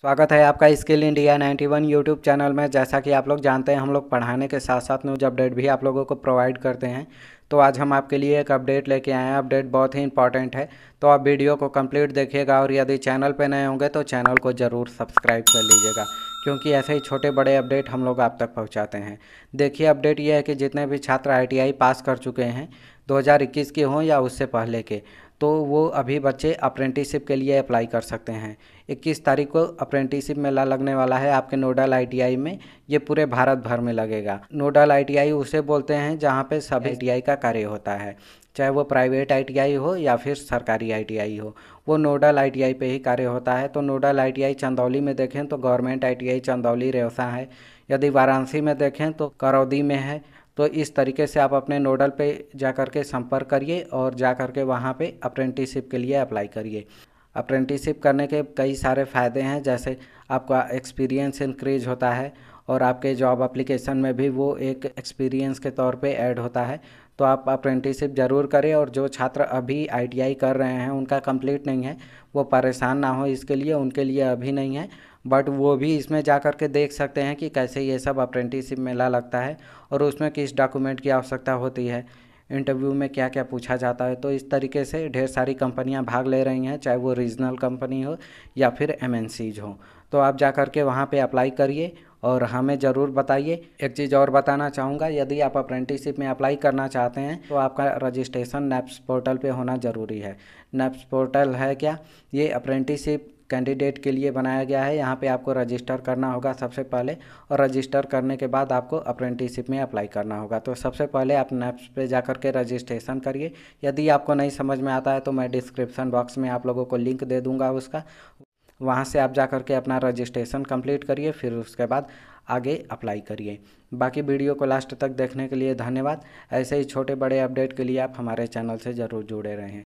स्वागत है आपका स्किल इंडिया 91 यूट्यूब चैनल में जैसा कि आप लोग जानते हैं हम लोग पढ़ाने के साथ साथ न्यूज अपडेट भी आप लोगों को प्रोवाइड करते हैं तो आज हम आपके लिए एक अपडेट लेके आए हैं अपडेट बहुत ही इंपॉर्टेंट है तो आप वीडियो को कंप्लीट देखिएगा और यदि चैनल पे नए होंगे तो चैनल को ज़रूर सब्सक्राइब कर लीजिएगा क्योंकि ऐसे ही छोटे बड़े अपडेट हम लोग आप तक पहुँचाते हैं देखिए अपडेट ये है कि जितने भी छात्र आई पास कर चुके हैं 2021 के हों या उससे पहले के तो वो अभी बच्चे अप्रेंटिसिप के लिए अप्लाई कर सकते हैं 21 तारीख को अप्रेंटिसिप मेला लगने वाला है आपके नोडल आईटीआई में ये पूरे भारत भर में लगेगा नोडल आईटीआई उसे बोलते हैं जहाँ पे सब आईटीआई का कार्य होता है चाहे वो प्राइवेट आईटीआई हो या फिर सरकारी आईटीआई हो वो नोडल आईटीआई पे ही कार्य होता है तो नोडल आईटीआई चंदौली में देखें तो गवर्नमेंट आईटीआई चंदौली रेवसा है यदि वाराणसी में देखें तो करौदी में है तो इस तरीके से आप अपने नोडल पे जा कर के संपर्क करिए और जा कर के वहाँ पे अप्रेंटिसशिप के लिए अप्लाई करिए अप्रेंटिसशिप करने के कई सारे फ़ायदे हैं जैसे आपका एक्सपीरियंस इंक्रीज होता है और आपके जॉब अप्लीकेशन में भी वो एक एक्सपीरियंस के तौर पर ऐड होता है तो आप अप्रेंटिसशिप ज़रूर करें और जो छात्र अभी आईटीआई कर रहे हैं उनका कंप्लीट नहीं है वो परेशान ना हो इसके लिए उनके लिए अभी नहीं है बट वो भी इसमें जा कर के देख सकते हैं कि कैसे ये सब अप्रेंटिसिप मेला लगता है और उसमें किस डॉक्यूमेंट की आवश्यकता होती है इंटरव्यू में क्या क्या पूछा जाता है तो इस तरीके से ढेर सारी कंपनियां भाग ले रही हैं चाहे वो रीजनल कंपनी हो या फिर एम हो तो आप जा कर के वहाँ पर अप्लाई करिए और हमें ज़रूर बताइए एक चीज़ और बताना चाहूँगा यदि आप अप्रेंटिसिप में अप्लाई करना चाहते हैं तो आपका रजिस्ट्रेशन नेप्स पोर्टल पे होना ज़रूरी है नेप्स पोर्टल है क्या ये अप्रेंटिसिप कैंडिडेट के लिए बनाया गया है यहाँ पे आपको रजिस्टर करना होगा सबसे पहले और रजिस्टर करने के बाद आपको अप्रेंटिसिप में अप्लाई करना होगा तो सबसे पहले आप नेप्स पे जा कर के रजिस्ट्रेशन करिए यदि आपको नहीं समझ में आता है तो मैं डिस्क्रिप्सन बॉक्स में आप लोगों को लिंक दे दूँगा उसका वहाँ से आप जा कर के अपना रजिस्ट्रेशन कम्प्लीट करिए फिर उसके बाद आगे अप्लाई करिए बाकी वीडियो को लास्ट तक देखने के लिए धन्यवाद ऐसे ही छोटे बड़े अपडेट के लिए आप हमारे चैनल से ज़रूर जुड़े रहें